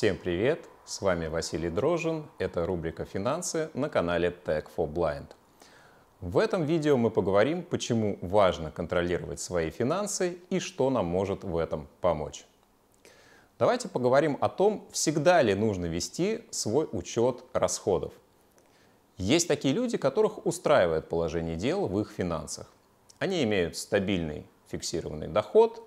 Всем привет! С вами Василий Дрожин. Это рубрика «Финансы» на канале Tech for Blind. В этом видео мы поговорим, почему важно контролировать свои финансы и что нам может в этом помочь. Давайте поговорим о том, всегда ли нужно вести свой учет расходов. Есть такие люди, которых устраивает положение дел в их финансах. Они имеют стабильный фиксированный доход,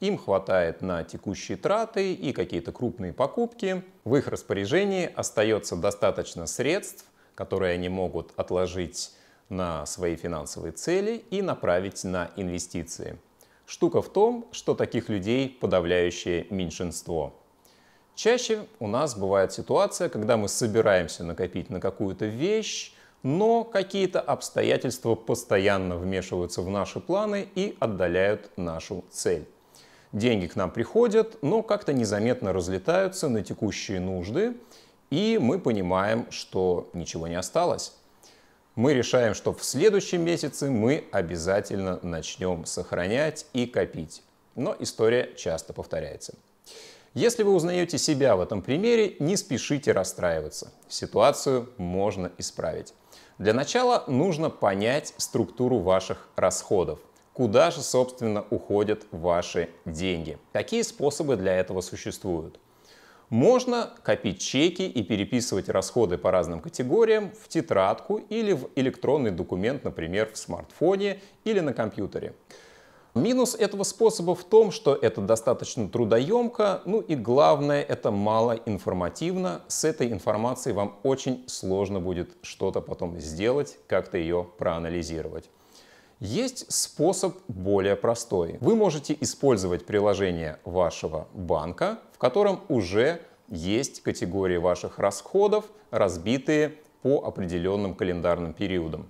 им хватает на текущие траты и какие-то крупные покупки. В их распоряжении остается достаточно средств, которые они могут отложить на свои финансовые цели и направить на инвестиции. Штука в том, что таких людей подавляющее меньшинство. Чаще у нас бывает ситуация, когда мы собираемся накопить на какую-то вещь, но какие-то обстоятельства постоянно вмешиваются в наши планы и отдаляют нашу цель. Деньги к нам приходят, но как-то незаметно разлетаются на текущие нужды, и мы понимаем, что ничего не осталось. Мы решаем, что в следующем месяце мы обязательно начнем сохранять и копить. Но история часто повторяется. Если вы узнаете себя в этом примере, не спешите расстраиваться. Ситуацию можно исправить. Для начала нужно понять структуру ваших расходов. Куда же, собственно, уходят ваши деньги? Какие способы для этого существуют? Можно копить чеки и переписывать расходы по разным категориям в тетрадку или в электронный документ, например, в смартфоне или на компьютере. Минус этого способа в том, что это достаточно трудоемко, ну и главное, это мало информативно. С этой информацией вам очень сложно будет что-то потом сделать, как-то ее проанализировать. Есть способ более простой. Вы можете использовать приложение вашего банка, в котором уже есть категории ваших расходов, разбитые по определенным календарным периодам.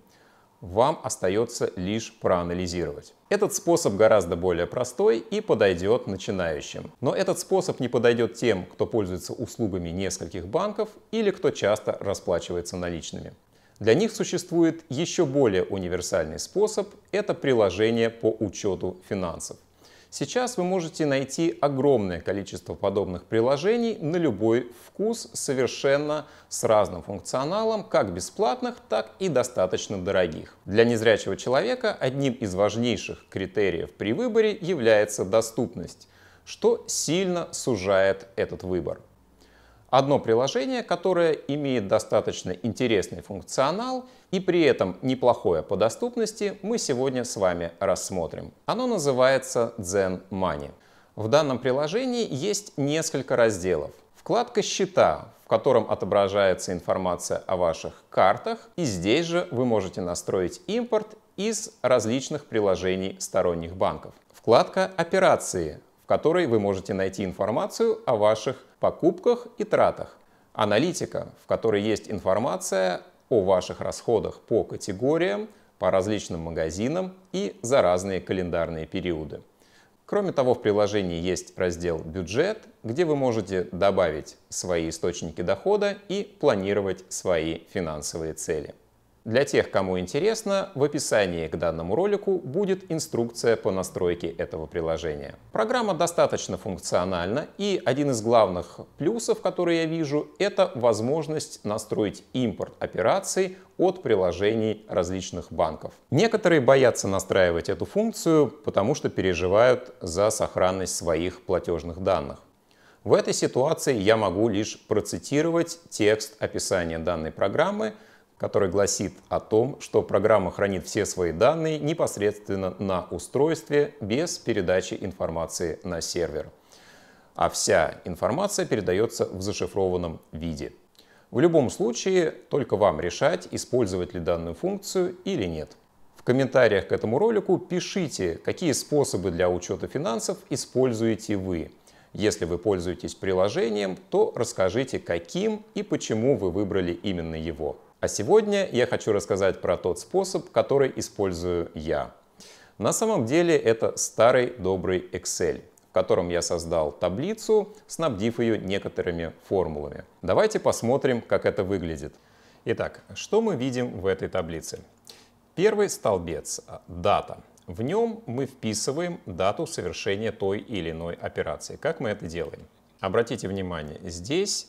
Вам остается лишь проанализировать. Этот способ гораздо более простой и подойдет начинающим. Но этот способ не подойдет тем, кто пользуется услугами нескольких банков или кто часто расплачивается наличными. Для них существует еще более универсальный способ – это приложение по учету финансов. Сейчас вы можете найти огромное количество подобных приложений на любой вкус, совершенно с разным функционалом, как бесплатных, так и достаточно дорогих. Для незрячего человека одним из важнейших критериев при выборе является доступность, что сильно сужает этот выбор. Одно приложение, которое имеет достаточно интересный функционал и при этом неплохое по доступности, мы сегодня с вами рассмотрим. Оно называется Zen Money. В данном приложении есть несколько разделов. Вкладка «Счета», в котором отображается информация о ваших картах, и здесь же вы можете настроить импорт из различных приложений сторонних банков. Вкладка «Операции», которой вы можете найти информацию о ваших покупках и тратах. Аналитика, в которой есть информация о ваших расходах по категориям, по различным магазинам и за разные календарные периоды. Кроме того, в приложении есть раздел «Бюджет», где вы можете добавить свои источники дохода и планировать свои финансовые цели. Для тех, кому интересно, в описании к данному ролику будет инструкция по настройке этого приложения. Программа достаточно функциональна, и один из главных плюсов, которые я вижу, это возможность настроить импорт операций от приложений различных банков. Некоторые боятся настраивать эту функцию, потому что переживают за сохранность своих платежных данных. В этой ситуации я могу лишь процитировать текст описания данной программы – который гласит о том, что программа хранит все свои данные непосредственно на устройстве без передачи информации на сервер. А вся информация передается в зашифрованном виде. В любом случае, только вам решать, использовать ли данную функцию или нет. В комментариях к этому ролику пишите, какие способы для учета финансов используете вы. Если вы пользуетесь приложением, то расскажите, каким и почему вы выбрали именно его. А сегодня я хочу рассказать про тот способ, который использую я. На самом деле это старый добрый Excel, в котором я создал таблицу, снабдив ее некоторыми формулами. Давайте посмотрим, как это выглядит. Итак, что мы видим в этой таблице? Первый столбец — дата. В нем мы вписываем дату совершения той или иной операции. Как мы это делаем? Обратите внимание, здесь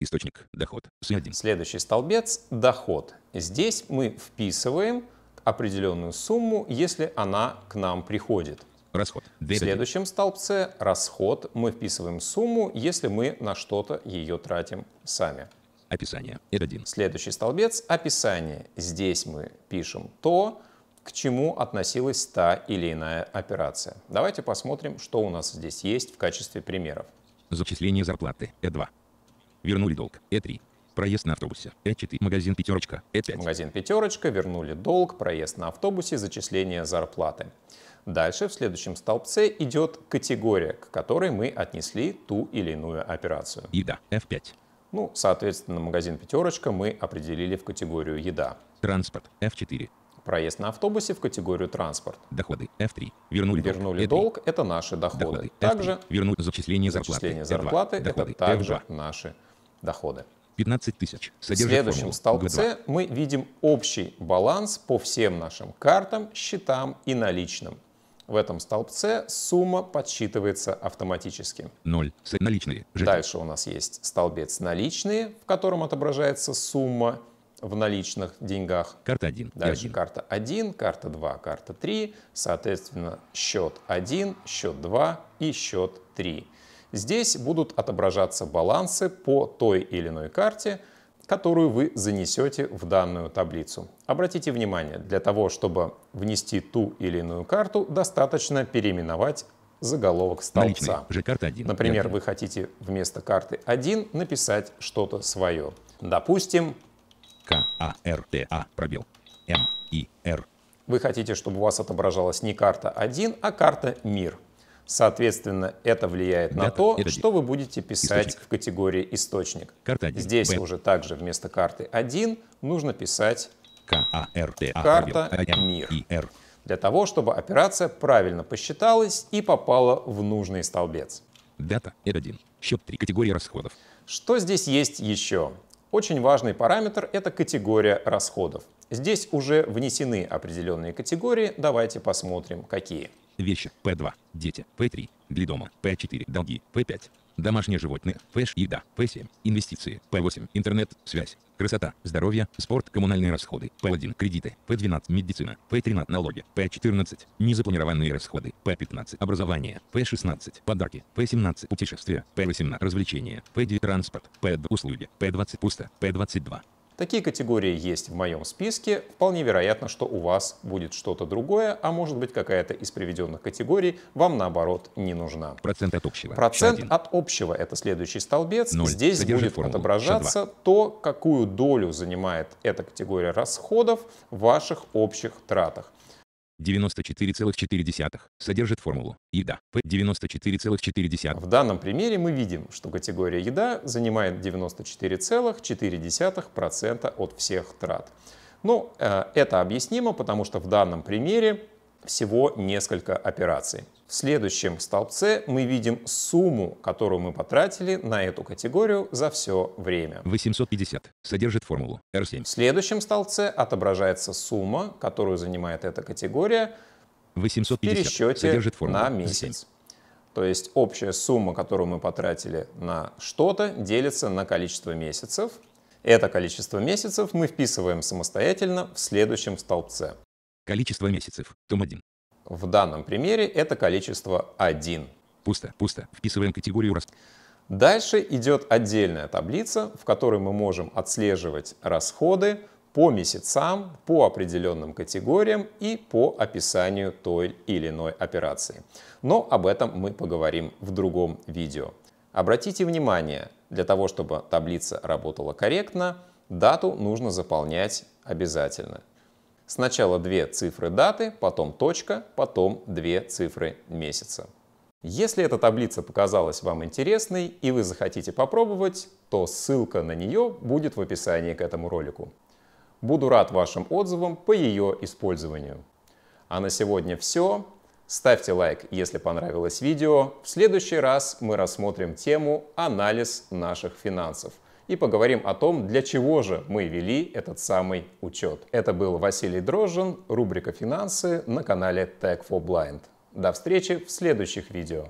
Источник – доход. С1. Следующий столбец – доход. Здесь мы вписываем определенную сумму, если она к нам приходит. Расход. В следующем столбце расход мы вписываем сумму, если мы на что-то ее тратим сами. Описание. Это один. Следующий столбец – описание. Здесь мы пишем то, к чему относилась та или иная операция. Давайте посмотрим, что у нас здесь есть в качестве примеров. Зачисление зарплаты. Э2. Вернули долг. Э 3 Проезд на автобусе. Э4. Магазин «Пятерочка». Э5. Магазин «Пятерочка». Вернули долг. Проезд на автобусе. Зачисление зарплаты. Дальше в следующем столбце идет категория, к которой мы отнесли ту или иную операцию. Еда. F5. Ну, соответственно, магазин «Пятерочка» мы определили в категорию «Еда». Транспорт. F4. Проезд на автобусе в категорию транспорт. Доходы F3. Вернули, вернули долг. Э долг это наши доходы. доходы F3. также вернули зачисление зарплаты. Зачисление э зарплаты, зарплаты это доходы. также F2. наши доходы. 15 тысяч. В следующем формулу. столбце G2. мы видим общий баланс по всем нашим картам, счетам и наличным. В этом столбце сумма подсчитывается автоматически. 0. Наличные. Жить. Дальше у нас есть столбец «Наличные», в котором отображается сумма в наличных деньгах. Карта 1. Дальше 1. карта 1, карта 2, карта 3. Соответственно, счет 1, счет 2 и счет 3. Здесь будут отображаться балансы по той или иной карте, которую вы занесете в данную таблицу. Обратите внимание, для того, чтобы внести ту или иную карту, достаточно переименовать заголовок столбца. Например, вы хотите вместо карты 1 написать что-то свое. Допустим, К-А-Р-Т-А, пробел, М-И-Р. Вы хотите, чтобы у вас отображалась не карта 1, а карта «Мир». Соответственно, это влияет Дата, на то, это что вы будете писать источник. в категории «Источник». Карта 1, Здесь Б. уже также вместо карты 1 нужно писать «Карта мир». Для того, чтобы операция правильно посчиталась и попала в нужный столбец. Дата – это 1. Счет 3. Категория расходов. Что здесь есть еще? Очень важный параметр – это категория расходов. Здесь уже внесены определенные категории, давайте посмотрим, какие. Вещи P2, дети, P3, для дома, P4, долги, P5, Домашние животные. ПЭШ, еда. П7. Инвестиции. П8. Интернет, связь. Красота, здоровье, спорт, коммунальные расходы. П1. Кредиты. П12. Медицина. П13. Налоги. П14. Незапланированные расходы. П15. Образование. П16. Подарки. П17. Путешествия. П18. Развлечения. П9. Транспорт. П2. Услуги. П20. Пусто. П22. Такие категории есть в моем списке. Вполне вероятно, что у вас будет что-то другое, а может быть какая-то из приведенных категорий вам наоборот не нужна. Процент от общего. Процент от общего — это следующий столбец. 0. Здесь Содержи будет формулу. отображаться то, какую долю занимает эта категория расходов в ваших общих тратах. 94,4 содержит формулу «еда» P 94,4. В данном примере мы видим, что категория «еда» занимает 94,4% от всех трат. Но ну, э, это объяснимо, потому что в данном примере всего несколько операций. В следующем столбце мы видим сумму, которую мы потратили на эту категорию за все время. 850. Содержит формулу R7. В следующем столбце отображается сумма, которую занимает эта категория 850. в пересчете Содержит формулу на месяц. То есть общая сумма, которую мы потратили на что-то, делится на количество месяцев. Это количество месяцев мы вписываем самостоятельно в следующем столбце. Количество месяцев. Том 1. В данном примере это количество 1. Пусто, пусто. Вписываем категорию раз. Дальше идет отдельная таблица, в которой мы можем отслеживать расходы по месяцам, по определенным категориям и по описанию той или иной операции. Но об этом мы поговорим в другом видео. Обратите внимание, для того, чтобы таблица работала корректно, дату нужно заполнять обязательно. Сначала две цифры даты, потом точка, потом две цифры месяца. Если эта таблица показалась вам интересной и вы захотите попробовать, то ссылка на нее будет в описании к этому ролику. Буду рад вашим отзывам по ее использованию. А на сегодня все. Ставьте лайк, если понравилось видео. В следующий раз мы рассмотрим тему «Анализ наших финансов» и поговорим о том, для чего же мы вели этот самый учет. Это был Василий Дрожжин, рубрика «Финансы» на канале Tech for Blind. До встречи в следующих видео.